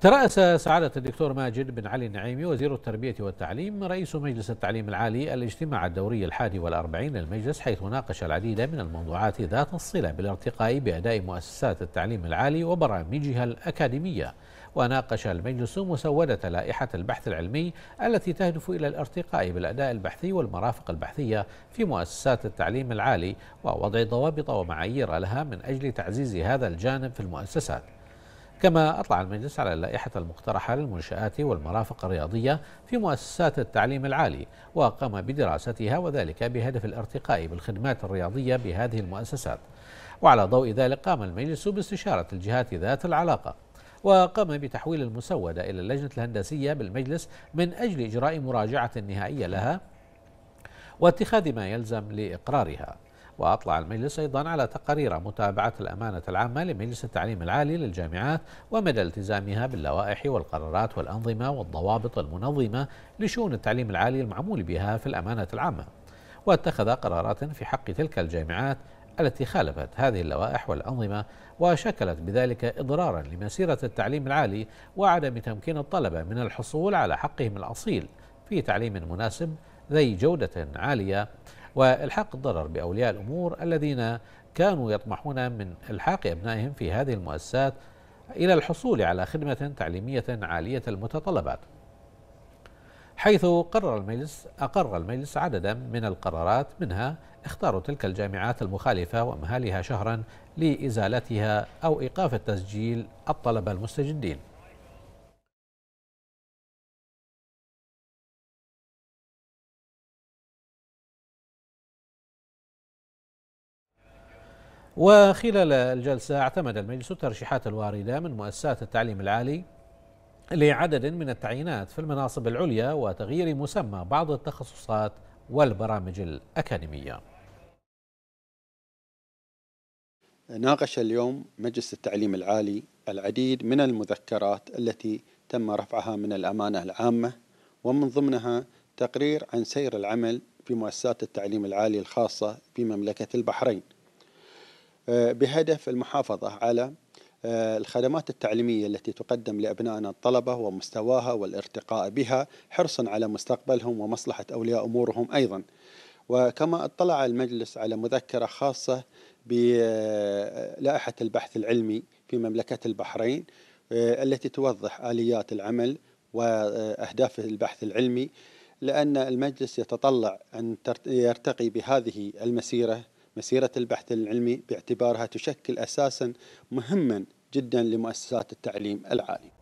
ترأس سعادة الدكتور ماجد بن علي النعيمي وزير التربية والتعليم رئيس مجلس التعليم العالي الاجتماع الدوري الحادي والأربعين للمجلس حيث ناقش العديد من الموضوعات ذات الصلة بالارتقاء بأداء مؤسسات التعليم العالي وبرامجها الأكاديمية وناقش المجلس مسودة لائحة البحث العلمي التي تهدف إلى الارتقاء بالأداء البحثي والمرافق البحثية في مؤسسات التعليم العالي ووضع ضوابط ومعايير لها من أجل تعزيز هذا الجانب في المؤسسات كما أطلع المجلس على اللائحة المقترحة للمنشآت والمرافق الرياضية في مؤسسات التعليم العالي وقام بدراستها وذلك بهدف الارتقاء بالخدمات الرياضية بهذه المؤسسات وعلى ضوء ذلك قام المجلس باستشارة الجهات ذات العلاقة وقام بتحويل المسودة إلى اللجنة الهندسية بالمجلس من أجل إجراء مراجعة نهائية لها واتخاذ ما يلزم لإقرارها وأطلع المجلس أيضا على تقارير متابعة الأمانة العامة لمجلس التعليم العالي للجامعات ومدى التزامها باللوائح والقرارات والأنظمة والضوابط المنظمة لشؤون التعليم العالي المعمول بها في الأمانة العامة واتخذ قرارات في حق تلك الجامعات التي خالفت هذه اللوائح والأنظمة وشكلت بذلك إضرارا لمسيرة التعليم العالي وعدم تمكين الطلبة من الحصول على حقهم الأصيل في تعليم مناسب ذي جودة عالية والحاق الضرر باولياء الامور الذين كانوا يطمحون من الحاق ابنائهم في هذه المؤسسات الى الحصول على خدمه تعليميه عاليه المتطلبات. حيث قرر المجلس اقر المجلس عددا من القرارات منها اختار تلك الجامعات المخالفه وامهالها شهرا لازالتها او ايقاف التسجيل الطلبه المستجدين. وخلال الجلسة اعتمد المجلس الترشيحات الواردة من مؤسسات التعليم العالي لعدد من التعيينات في المناصب العليا وتغيير مسمى بعض التخصصات والبرامج الأكاديمية ناقش اليوم مجلس التعليم العالي العديد من المذكرات التي تم رفعها من الأمانة العامة ومن ضمنها تقرير عن سير العمل في مؤسسات التعليم العالي الخاصة بمملكة البحرين بهدف المحافظة على آه، الخدمات التعليمية التي تقدم لأبنائنا الطلبة ومستواها والارتقاء بها حرصا على مستقبلهم ومصلحة أولياء أمورهم أيضا وكما اطلع المجلس على مذكرة خاصة بلائحة آه، البحث العلمي في مملكة البحرين آه، التي توضح آليات العمل وأهداف البحث العلمي لأن المجلس يتطلع أن يرتقي بهذه المسيرة مسيرة البحث العلمي باعتبارها تشكل أساسا مهما جدا لمؤسسات التعليم العالي